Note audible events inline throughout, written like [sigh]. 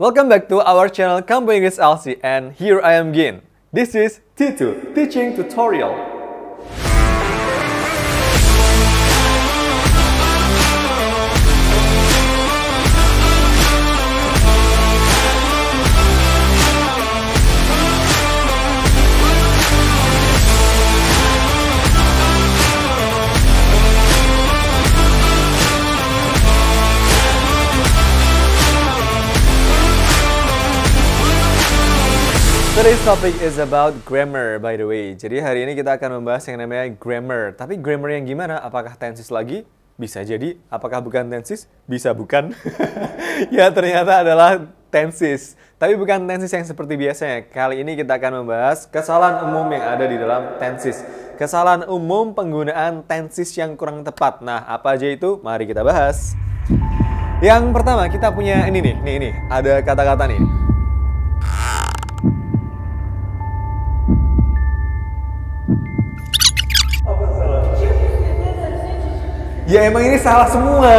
Welcome back to our channel Kampo Inggris LC and here I am again. This is T2 Teaching Tutorial. Today's topic is about grammar, by the way. Jadi hari ini kita akan membahas yang namanya grammar. Tapi grammar yang gimana? Apakah tenses lagi? Bisa jadi. Apakah bukan tenses? Bisa bukan. [laughs] ya ternyata adalah tenses. Tapi bukan tenses yang seperti biasanya. Kali ini kita akan membahas kesalahan umum yang ada di dalam tenses. Kesalahan umum penggunaan tenses yang kurang tepat. Nah, apa aja itu? Mari kita bahas. Yang pertama kita punya ini nih, nih ini ada kata-kata nih ya emang ini salah semua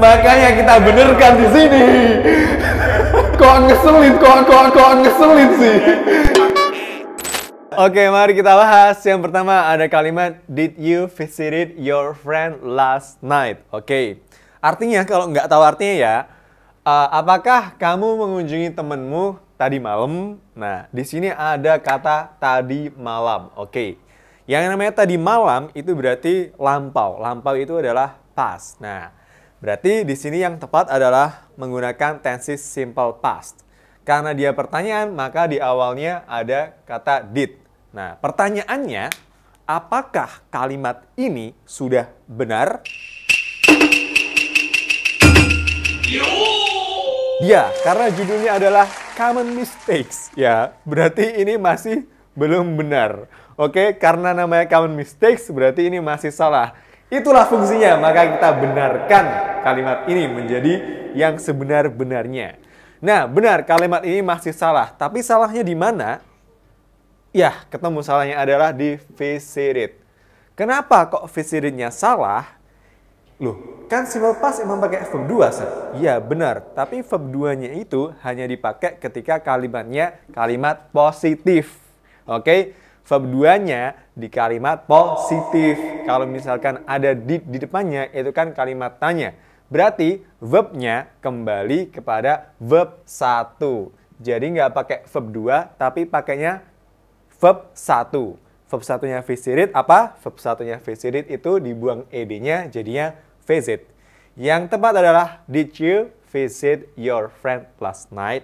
makanya kita benerkan di sini kok ngeselin kok kok kok ngeselin sih Oke, mari kita bahas. Yang pertama ada kalimat Did you visited your friend last night? Oke, artinya kalau nggak tahu artinya ya, uh, apakah kamu mengunjungi temenmu tadi malam? Nah, di sini ada kata tadi malam. Oke, yang namanya tadi malam itu berarti lampau. Lampau itu adalah past. Nah, berarti di sini yang tepat adalah menggunakan tenses simple past. Karena dia pertanyaan, maka di awalnya ada kata did. Nah, pertanyaannya, apakah kalimat ini sudah benar? Ya, karena judulnya adalah Common Mistakes. Ya, berarti ini masih belum benar. Oke, karena namanya common mistakes berarti ini masih salah. Itulah fungsinya, maka kita benarkan kalimat ini menjadi yang sebenar-benarnya. Nah, benar kalimat ini masih salah, tapi salahnya di mana? Ya, ketemu salahnya adalah di visited. Kenapa kok visited-nya salah? Loh, kan simple past emang pakai verb 2, Sir? Ya benar. Tapi verb 2-nya itu hanya dipakai ketika kalimatnya kalimat positif. Oke? Okay? Verb 2-nya di kalimat positif. Kalau misalkan ada did di depannya, itu kan kalimat tanya. Berarti verbnya kembali kepada verb 1. Jadi nggak pakai verb 2, tapi pakainya verb 1. Verb satunya visited apa? Verb satunya visited itu dibuang ed-nya jadinya visit. Yang tepat adalah did you visit your friend last night?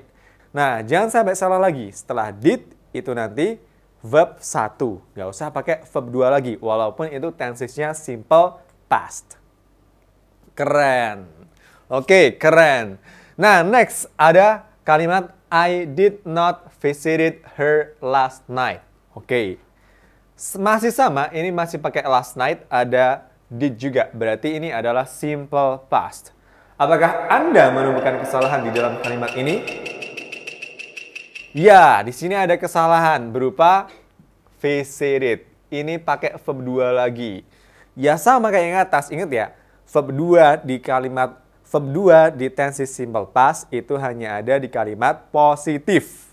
Nah, jangan sampai salah lagi. Setelah did itu nanti verb 1. Nggak usah pakai verb 2 lagi, walaupun itu tensesnya simple past. Keren. Oke, okay, keren. Nah, next ada kalimat I did not visited her last night. Oke. Okay. Masih sama, ini masih pakai last night, ada did juga. Berarti ini adalah simple past. Apakah Anda menemukan kesalahan di dalam kalimat ini? Ya, di sini ada kesalahan berupa VC rate. Ini pakai verb 2 lagi. Ya sama kayak yang atas, ingat ya. Verb 2 di kalimat verb 2 di tense simple past itu hanya ada di kalimat positif.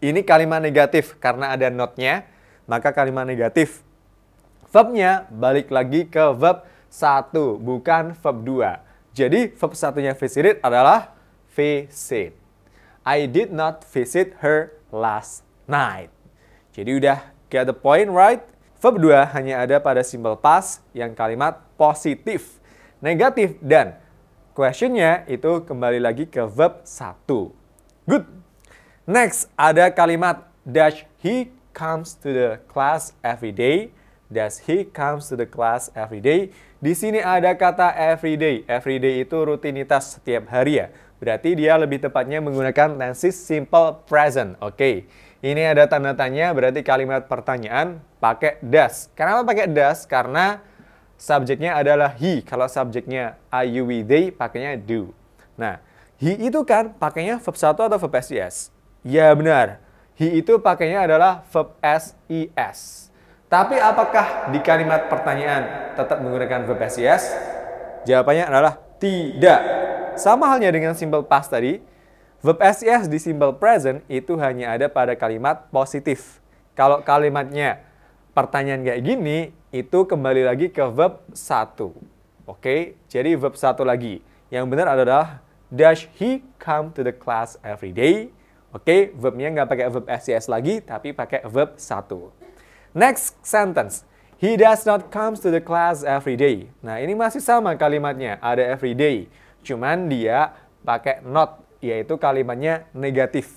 Ini kalimat negatif karena ada notnya, maka kalimat negatif. Verbnya balik lagi ke verb 1, bukan verb 2. Jadi verb satunya rate adalah visit. I did not visit her last night. Jadi udah get the point right? Verb 2 hanya ada pada simbol past yang kalimat positif, negatif, dan questionnya itu kembali lagi ke verb 1. Good. Next ada kalimat dash he comes to the class every day. Does he comes to the class every day? Di sini ada kata every day. Every day itu rutinitas setiap hari ya. Berarti dia lebih tepatnya menggunakan tenses simple present. Oke, okay. ini ada tanda tanya berarti kalimat pertanyaan pakai does. Kenapa pakai does? Karena subjeknya adalah he. Kalau subjeknya are you, we, they pakainya do. Nah, he itu kan pakainya verb 1 atau verb SES? Ya benar. He itu pakainya adalah verb SES. Tapi apakah di kalimat pertanyaan tetap menggunakan verb SES? Jawabannya adalah tidak. Sama halnya dengan simple past tadi, verb SES di simple present itu hanya ada pada kalimat positif. Kalau kalimatnya pertanyaan kayak gini, itu kembali lagi ke verb 1. Oke, jadi verb 1 lagi. Yang benar adalah Does he come to the class every day? Oke, okay, verbnya nggak pakai verb SES lagi, tapi pakai verb satu. Next sentence. He does not come to the class every day. Nah, ini masih sama kalimatnya. Ada every day. Cuman dia pakai not, yaitu kalimatnya negatif.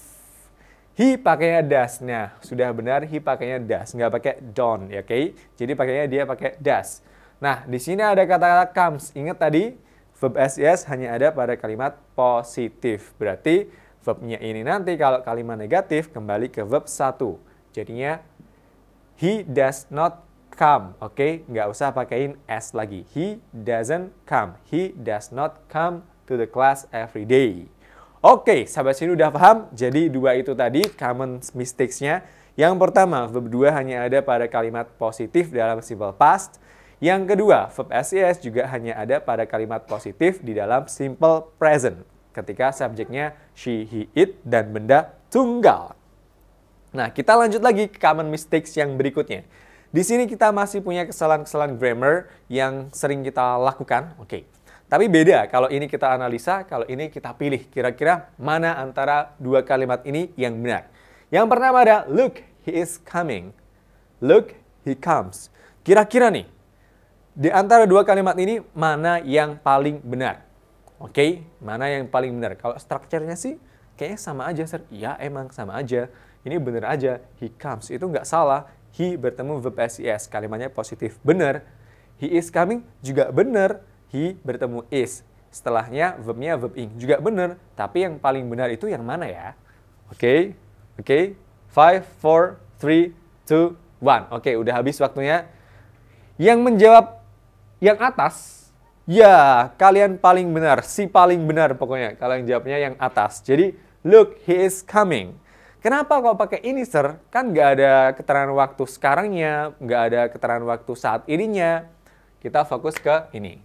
He pakainya das. Nah, sudah benar he pakainya das, nggak pakai don, ya oke? Jadi pakainya dia pakai das. Nah, di sini ada kata-kata comes. Ingat tadi verb SES hanya ada pada kalimat positif. Berarti verbnya ini nanti kalau kalimat negatif kembali ke verb satu. Jadinya he does not come, oke? Okay? Nggak usah pakaiin s lagi. He doesn't come. He does not come to the class every day. Oke, okay, sahabat sini udah paham? Jadi dua itu tadi common mistakes-nya. Yang pertama, verb 2 hanya ada pada kalimat positif dalam simple past. Yang kedua, verb SES e juga hanya ada pada kalimat positif di dalam simple present. Ketika subjeknya she, he, it, dan benda tunggal. Nah, kita lanjut lagi ke common mistakes yang berikutnya. Di sini kita masih punya kesalahan-kesalahan grammar yang sering kita lakukan. Oke. Okay. Tapi beda kalau ini kita analisa, kalau ini kita pilih kira-kira mana antara dua kalimat ini yang benar. Yang pertama ada look he is coming. Look he comes. Kira-kira nih di antara dua kalimat ini mana yang paling benar? Oke, okay, mana yang paling benar? Kalau strukturnya sih kayaknya sama aja, Sir. Ya, emang sama aja. Ini benar aja. He comes itu nggak salah. He bertemu verb SES, kalimatnya positif. Benar. He is coming juga benar. He bertemu is. Setelahnya verbnya verb ing juga benar. Tapi yang paling benar itu yang mana ya? Oke, okay, oke. Okay. Five, four, three, two, one. Oke, okay, udah habis waktunya. Yang menjawab yang atas, ya kalian paling benar, si paling benar pokoknya. Kalau jawabnya yang atas. Jadi, look, he is coming. Kenapa kalau pakai ini, sir, kan nggak ada keterangan waktu sekarangnya, nggak ada keterangan waktu saat ininya. Kita fokus ke ini.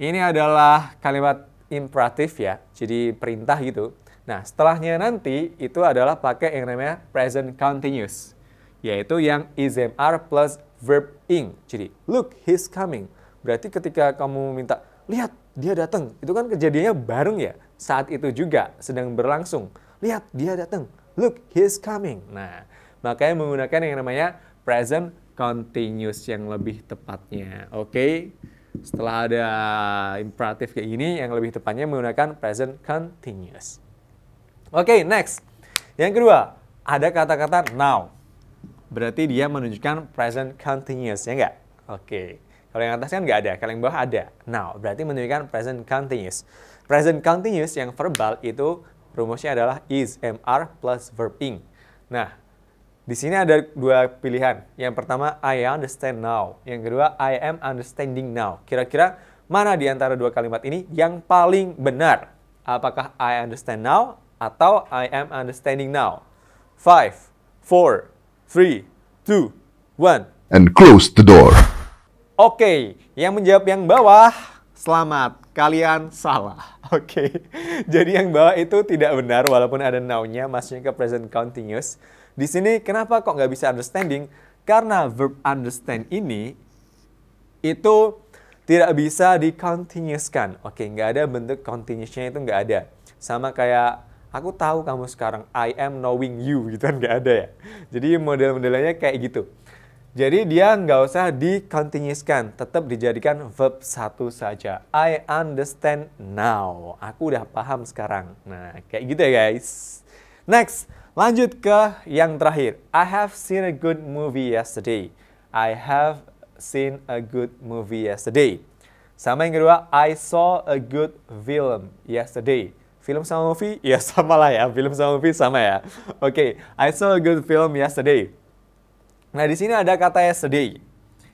Ini adalah kalimat imperatif ya, jadi perintah gitu. Nah setelahnya nanti itu adalah pakai yang namanya present continuous, yaitu yang ismr plus verb ing. Jadi look he's coming. Berarti ketika kamu minta lihat dia datang, itu kan kejadiannya bareng ya, saat itu juga sedang berlangsung. Lihat dia datang, Look, he is coming. Nah, makanya menggunakan yang namanya present continuous yang lebih tepatnya. Oke. Okay? Setelah ada imperatif kayak gini, yang lebih tepatnya menggunakan present continuous. Oke, okay, next. Yang kedua, ada kata-kata now. Berarti dia menunjukkan present continuous, ya enggak? Oke. Okay. Kalau yang atas kan enggak ada, kalau yang bawah ada. Now, berarti menunjukkan present continuous. Present continuous yang verbal itu rumusnya adalah is MR plus verb ing. Nah, di sini ada dua pilihan. Yang pertama, I understand now. Yang kedua, I am understanding now. Kira-kira mana di antara dua kalimat ini yang paling benar? Apakah I understand now atau I am understanding now? Five, four, three, two, one. And close the door. Oke, okay, yang menjawab yang bawah, selamat. Kalian salah. [laughs] Oke, okay. jadi yang bawah itu tidak benar walaupun ada now-nya masuknya ke present continuous. Di sini kenapa kok nggak bisa understanding? Karena verb understand ini itu tidak bisa dikontinuuskan. Oke, okay, nggak ada bentuk continuousnya itu nggak ada. Sama kayak aku tahu kamu sekarang, I am knowing you gitu kan nggak ada ya. Jadi model-modelnya kayak gitu. Jadi dia nggak usah dikontinuskan, tetap dijadikan verb satu saja. I understand now. Aku udah paham sekarang. Nah, kayak gitu ya guys. Next, lanjut ke yang terakhir. I have seen a good movie yesterday. I have seen a good movie yesterday. Sama yang kedua, I saw a good film yesterday. Film sama movie? [laughs] Ya sama lah ya, film sama movie sama ya. Oke, okay. I saw a good film yesterday. Nah, di sini ada kata yesterday.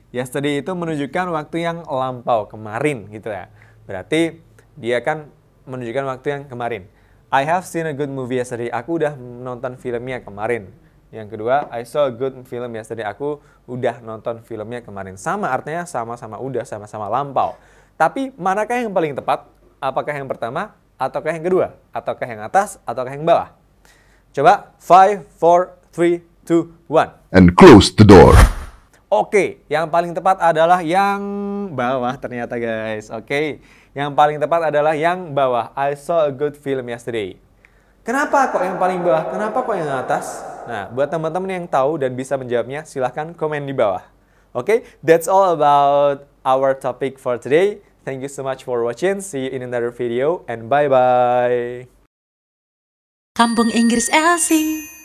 Yesterday itu menunjukkan waktu yang lampau, kemarin gitu ya. Berarti dia kan menunjukkan waktu yang kemarin. I have seen a good movie yesterday. Aku udah nonton filmnya kemarin. Yang kedua, I saw a good film yesterday. Aku udah nonton filmnya kemarin. Sama artinya sama-sama udah, sama-sama lampau. Tapi manakah yang paling tepat? Apakah yang pertama, ataukah yang kedua? Ataukah yang atas, ataukah yang bawah? Coba, 5, 4, 3, two, one. And close the door. Oke, yang paling tepat adalah yang bawah ternyata guys. Oke, yang paling tepat adalah yang bawah. I saw a good film yesterday. Kenapa kok yang paling bawah? Kenapa kok yang atas? Nah, buat teman-teman yang tahu dan bisa menjawabnya, silahkan komen di bawah. Oke, okay? that's all about our topic for today. Thank you so much for watching. See you in another video and bye-bye. Kampung Inggris Elsie